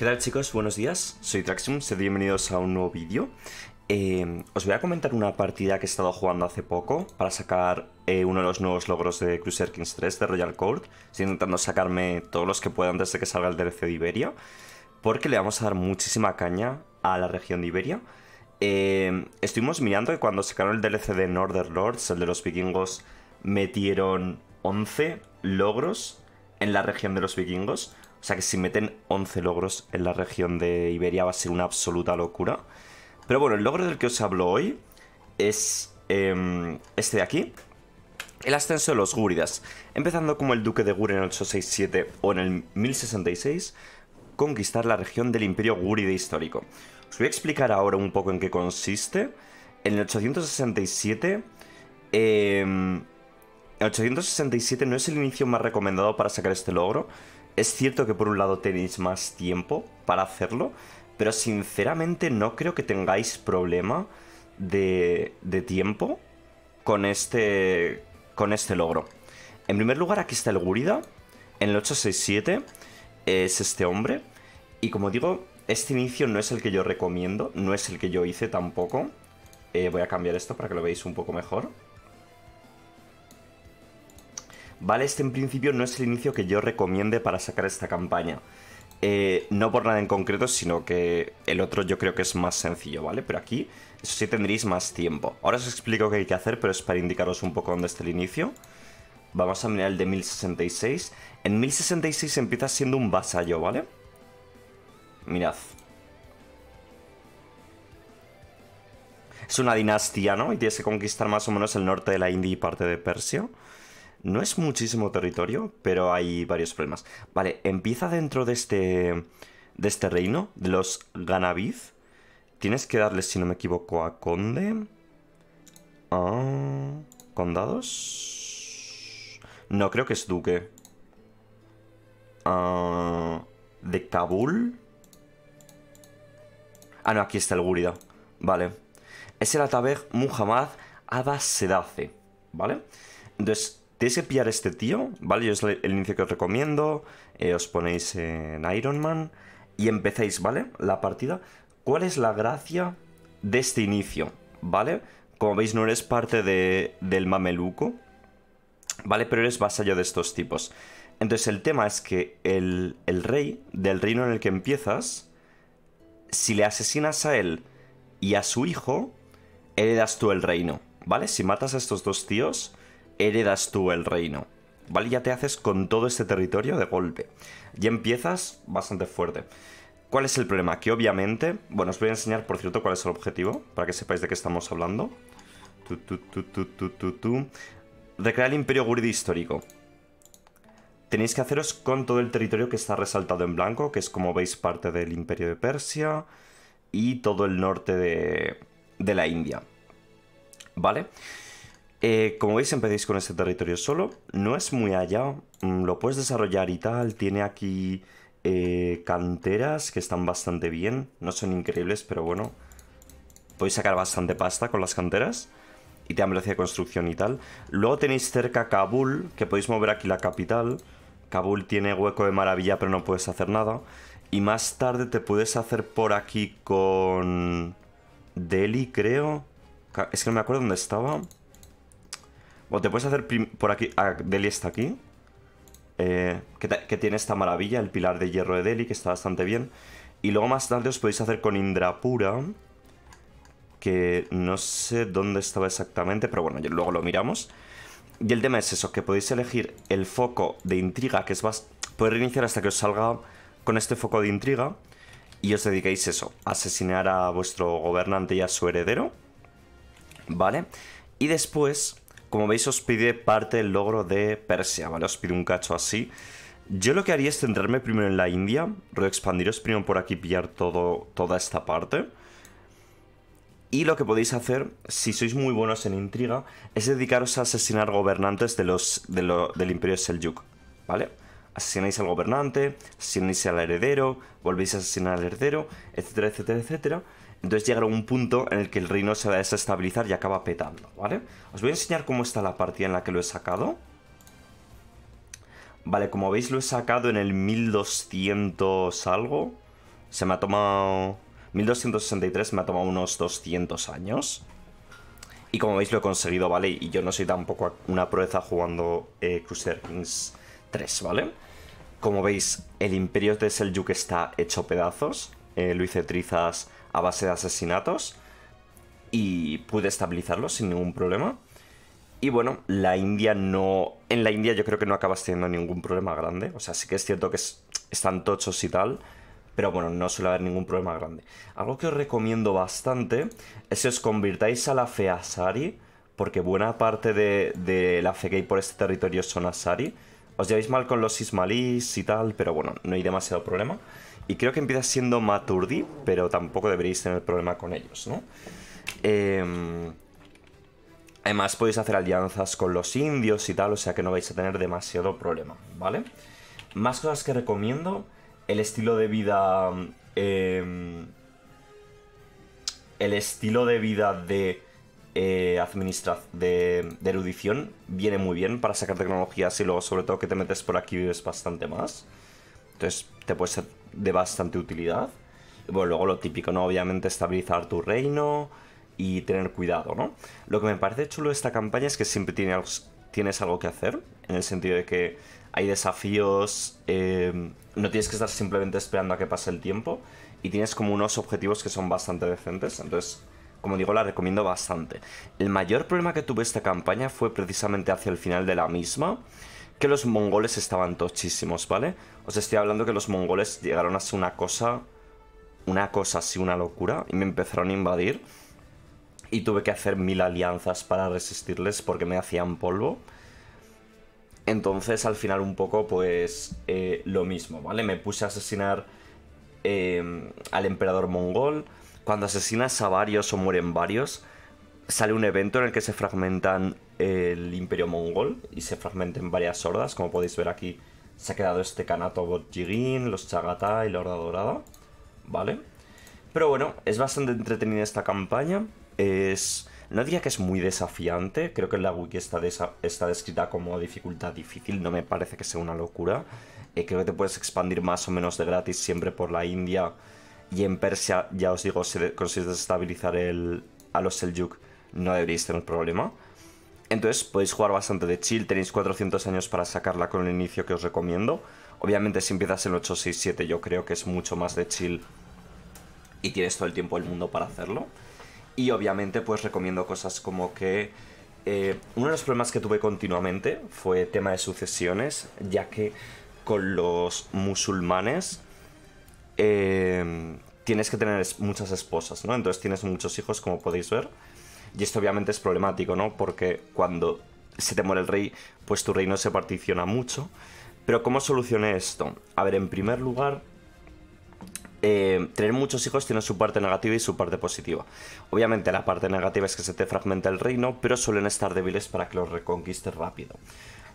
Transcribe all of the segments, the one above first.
¿Qué tal chicos? Buenos días, soy Traxum, bienvenidos a un nuevo vídeo. Eh, os voy a comentar una partida que he estado jugando hace poco para sacar eh, uno de los nuevos logros de Cruiser Kings 3 de Royal Court. Estoy intentando sacarme todos los que puedan antes de que salga el DLC de Iberia, porque le vamos a dar muchísima caña a la región de Iberia. Eh, estuvimos mirando que cuando sacaron el DLC de Northern Lords, el de los vikingos, metieron 11 logros en la región de los vikingos o sea que si meten 11 logros en la región de Iberia va a ser una absoluta locura. Pero bueno, el logro del que os hablo hoy es em, este de aquí. El ascenso de los Gúridas. Empezando como el duque de Gur en el 867 o en el 1066, conquistar la región del imperio Gúrida histórico. Os voy a explicar ahora un poco en qué consiste. En el 867... Em, el 867 no es el inicio más recomendado para sacar este logro, es cierto que por un lado tenéis más tiempo para hacerlo, pero sinceramente no creo que tengáis problema de, tiempo con este, con este logro. En primer lugar, aquí está el Gurida, en el 867 es este hombre, y como digo, este inicio no es el que yo recomiendo, no es el que yo hice tampoco. Eh, voy a cambiar esto para que lo veáis un poco mejor. ¿vale? Este en principio no es el inicio que yo recomiende para sacar esta campaña. Eh, no por nada en concreto, sino que el otro yo creo que es más sencillo, ¿vale? Pero aquí, eso sí tendréis más tiempo. Ahora os explico qué hay que hacer, pero es para indicaros un poco dónde está el inicio. Vamos a mirar el de 1066. En 1066 empieza siendo un vasallo, ¿vale? Mirad. Es una dinastía, ¿no? Y tienes que conquistar más o menos el norte de la India y parte de Persia. No es muchísimo territorio, pero hay varios problemas. Vale, empieza dentro de este, de este reino, de los Ganaviz. Tienes que darles, si no me equivoco, a Conde. Ah, ¿Condados? No, creo que es Duque. Ah, ¿De Kabul? Ah, no, aquí está el Gurida. Vale. Es el Atabeg Muhammad Ada Sedace. ¿Vale? Entonces, Tienes que pillar a este tío, ¿vale? Yo es el inicio que os recomiendo. Eh, os ponéis en Iron Man y empezáis, ¿vale? La partida. ¿Cuál es la gracia de este inicio? ¿Vale? Como veis, no eres parte del mameluco, ¿vale? Pero eres vasallo de estos tipos. Entonces, el tema es que el, el rey del reino en el que empiezas, si le asesinas a él y a su hijo, heredas tú el reino, ¿vale? Si matas a estos dos tíos, heredas tú el reino. ¿Vale? Ya te haces con todo este territorio de golpe. Y empiezas bastante fuerte. ¿Cuál es el problema? Que obviamente... Bueno, os voy a enseñar, por cierto, cuál es el objetivo, para que sepáis de qué estamos hablando. Tu, tu, tu, Recrear el Imperio Guridi histórico. Tenéis que haceros con todo el territorio que está resaltado en blanco, que es, como veis, parte del Imperio de Persia y todo el norte de, de la India. ¿Vale? vale eh, como veis empecéis con este territorio solo, no es muy allá, mm, lo puedes desarrollar y tal, tiene aquí eh, canteras que están bastante bien, no son increíbles, pero bueno, podéis sacar bastante pasta con las canteras y te dan velocidad de construcción y tal. Luego tenéis cerca Kabul, que podéis mover aquí la capital, Kabul tiene hueco de maravilla pero no puedes hacer nada, y más tarde te puedes hacer por aquí con Delhi creo, es que no me acuerdo dónde estaba... O te puedes hacer por aquí, a ah, Deli está aquí. Eh, que, tiene esta maravilla, el pilar de hierro de Delhi que está bastante bien. Y luego más tarde os podéis hacer con Indrapura. Que no sé dónde estaba exactamente, pero bueno, luego lo miramos. Y el tema es eso, que podéis elegir el foco de intriga, que es más... Podéis reiniciar hasta que os salga con este foco de intriga. Y os dediquéis eso, asesinar a vuestro gobernante y a su heredero. ¿Vale? Y después como veis os pide parte del logro de Persia, ¿vale? Os pide un cacho así. Yo lo que haría es centrarme primero en la India, reexpandiros primero por aquí, pillar todo, toda esta parte. Y lo que podéis hacer, si sois muy buenos en intriga, es dedicaros a asesinar gobernantes de los, del Imperio Seljuk, ¿vale? Asesináis al gobernante, asesináis al heredero, volvéis a asesinar al heredero, etcétera, etcétera, etcétera. Entonces llegará un punto en el que el reino se va a desestabilizar y acaba petando, ¿vale? Os voy a enseñar cómo está la partida en la que lo he sacado. Vale, como veis lo he sacado en el 1200 algo. Se me ha tomado... 1263 me ha tomado unos 200 años. Y como veis lo he conseguido, ¿vale? Y yo no soy tampoco una proeza jugando eh, Crusader Kings 3, ¿vale? Como veis, el Imperio de Seljuk está hecho pedazos eh, lo a base de asesinatos y pude estabilizarlo sin ningún problema. Y bueno, la India no. En la India yo creo que no acabas teniendo ningún problema grande. O sea, sí que es cierto que es, están tochos y tal. Pero bueno, no suele haber ningún problema grande. Algo que os recomiendo bastante es que os convirtáis a la fe Asari. Porque buena parte de, de la fe que hay por este territorio son Asari. Os lleváis mal con los ismalís y tal, pero bueno, no hay demasiado problema. Y creo que empieza siendo Maturdi, pero tampoco deberíais tener problema con ellos, ¿no? Em, además podéis hacer alianzas con los indios y tal, o sea que no vais a tener demasiado problema, ¿vale? Más cosas que recomiendo, el estilo de vida... Em, el estilo de vida eh, de... de, erudición viene muy bien para sacar tecnologías y luego sobre todo que te metes por aquí vives bastante más. Entonces te puede ser de bastante utilidad. Bueno, luego lo típico, ¿no? Obviamente estabilizar tu reino y tener cuidado, ¿no? Lo que me parece chulo de esta campaña es que siempre tienes algo que hacer, en el sentido de que hay desafíos, eh, no tienes que estar simplemente esperando a que pase el tiempo y tienes como unos objetivos que son bastante decentes, entonces, como digo, la recomiendo bastante. El mayor problema que tuve esta campaña fue precisamente hacia el final de la misma, que los mongoles estaban tochísimos, ¿vale? Os estoy hablando que los mongoles llegaron a ser una cosa, una cosa así, una locura, y me empezaron a invadir. Y tuve que hacer mil alianzas para resistirles porque me hacían polvo. Entonces al final un poco pues eh, lo mismo, ¿vale? Me puse a asesinar eh, al emperador mongol. Cuando asesinas a varios o mueren varios, sale un evento en el que se fragmentan el imperio mongol y se fragmenta en varias hordas. Como podéis ver aquí, se ha quedado este Kanato Botjigin, los chagatai y la Horda Dorada. ¿Vale? Pero bueno, es bastante entretenida esta campaña. Es... No diría que es muy desafiante, creo que la wiki está, está descrita como dificultad difícil, no me parece que sea una locura. Eh, creo que te puedes expandir más o menos de gratis siempre por la India. Y en Persia, ya os digo, si consigues desestabilizar el... a los Seljuk, no deberíais tener problema. Entonces podéis jugar bastante de chill, tenéis 400 años para sacarla con el inicio que os recomiendo. Obviamente si empiezas en 8, 6, 7 yo creo que es mucho más de chill y tienes todo el tiempo del mundo para hacerlo. Y obviamente pues recomiendo cosas como que... Eh, uno de los problemas que tuve continuamente fue tema de sucesiones, ya que con los musulmanes eh, tienes que tener muchas esposas, ¿no? Entonces tienes muchos hijos como podéis ver. Y esto obviamente es problemático, ¿no? Porque cuando se te muere el rey, pues tu reino se particiona mucho. Pero ¿cómo solucioné esto? A ver, en primer lugar, eh, tener muchos hijos tiene su parte negativa y su parte positiva. Obviamente la parte negativa es que se te fragmenta el reino, pero suelen estar débiles para que los reconquistes rápido.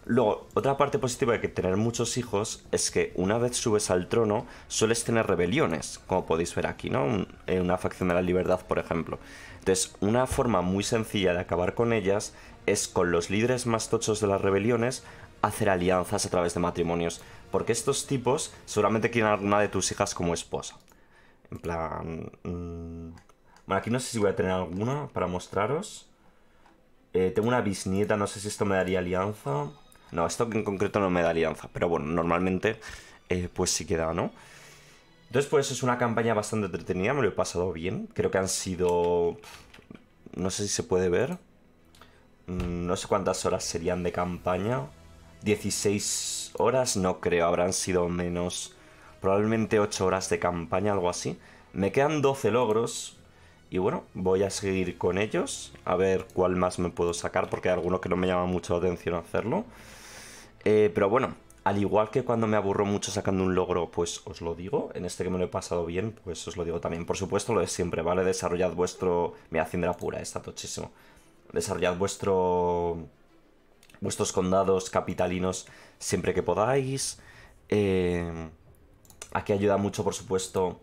Luego, otra parte positiva de que tener muchos hijos es que una vez subes al trono sueles tener rebeliones, como podéis ver aquí, ¿no? en una facción de la libertad, por ejemplo. Entonces, una forma muy sencilla de acabar con ellas es con los líderes más tochos de las rebeliones hacer alianzas a través de matrimonios. Porque estos tipos seguramente quieren alguna de tus hijas como esposa. En plan... Mm, bueno, aquí no sé si voy a tener alguna para mostraros. Eh, tengo una bisnieta, no sé si esto me daría alianza. No, esto en concreto no me da alianza. Pero bueno, normalmente eh, pues sí queda, ¿no? Entonces, pues es una campaña bastante entretenida, me lo he pasado bien. Creo que han sido... No sé si se puede ver. Mm, no sé cuántas horas serían de campaña. 16 horas, no creo, habrán sido menos. Probablemente 8 horas de campaña, algo así. Me quedan 12 logros. Y bueno, voy a seguir con ellos. A ver cuál más me puedo sacar, porque hay algunos que no me llama mucho la atención hacerlo. Eh, pero bueno, al igual que cuando me aburro mucho sacando un logro, pues os lo digo. En este que me lo he pasado bien, pues os lo digo también. Por supuesto, lo de siempre, ¿vale? Desarrollad vuestro... me Cindra pura, está tochísimo. Desarrollad vuestro... Vuestros condados capitalinos siempre que podáis. Eh, aquí ayuda mucho, por supuesto,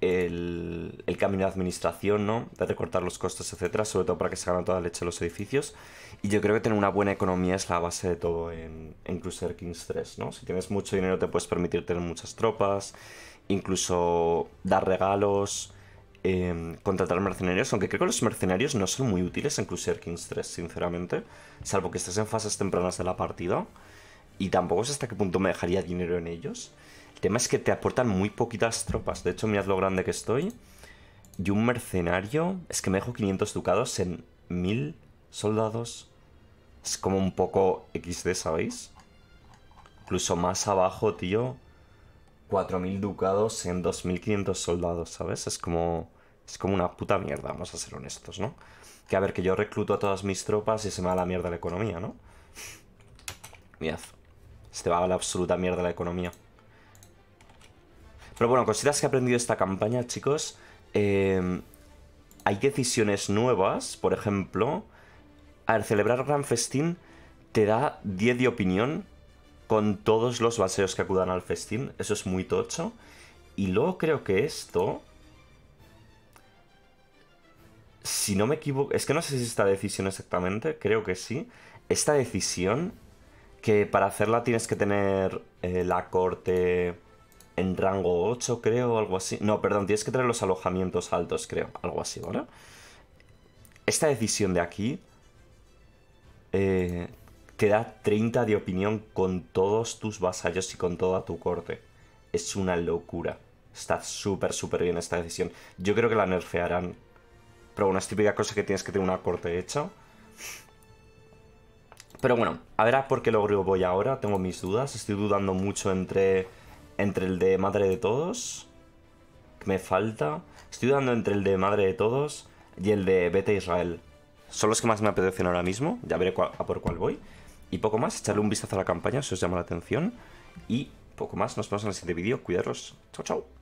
el, el, camino de administración, ¿no? De recortar los costes, etcétera, sobre todo para que se hagan toda la leche los edificios. Y yo creo que tener una buena economía es la base de todo en, en Crusader Kings 3, ¿no? Si tienes mucho dinero te puedes permitir tener muchas tropas, incluso dar regalos, em, contratar mercenarios, aunque creo que los mercenarios no son muy útiles en Crusader Kings 3, sinceramente, salvo que estés en fases tempranas de la partida. Y tampoco sé hasta qué punto me dejaría dinero en ellos. El tema es que te aportan muy poquitas tropas. De hecho, mirad lo grande que estoy. Y un mercenario... Es que me dejo 500 ducados en 1000 soldados. Es como un poco XD, ¿sabéis? Incluso más abajo, tío. 4000 ducados en 2500 soldados, ¿sabes? Es como... Es como una puta mierda, vamos a ser honestos, ¿no? Que a ver, que yo recluto a todas mis tropas y se me va la mierda la economía, ¿no? Mirad. Se te va la absoluta mierda la economía. Pero bueno, cositas que he aprendido esta campaña, chicos. Eh, hay decisiones nuevas, por ejemplo. Al celebrar Gran Festín te da 10 de opinión con todos los baseos que acudan al festín. Eso es muy tocho. Y luego creo que esto... Si no me equivoco... Es que no sé si esta decisión exactamente. Creo que sí. Esta decisión... Que para hacerla tienes que tener eh, la corte en rango 8, creo, o algo así. No, perdón, tienes que tener los alojamientos altos, creo, algo así, ¿vale? Esta decisión de aquí eh, te da 30 de opinión con todos tus vasallos y con toda tu corte. Es una locura. Está súper, súper bien esta decisión. Yo creo que la nerfearán. Pero bueno, es típica cosa que tienes que tener una corte hecha. Pero bueno, a ver a por qué logro voy ahora. Tengo mis dudas. Estoy dudando mucho entre entre el de madre de todos, que me falta. Estoy dudando entre el de madre de todos y el de Beta Israel. Son los que más me apetecen ahora mismo, ya veré a por cuál voy. Y poco más, echarle un vistazo a la campaña si os llama la atención. Y poco más, nos vemos en el siguiente vídeo. Cuidaros, chao, chao.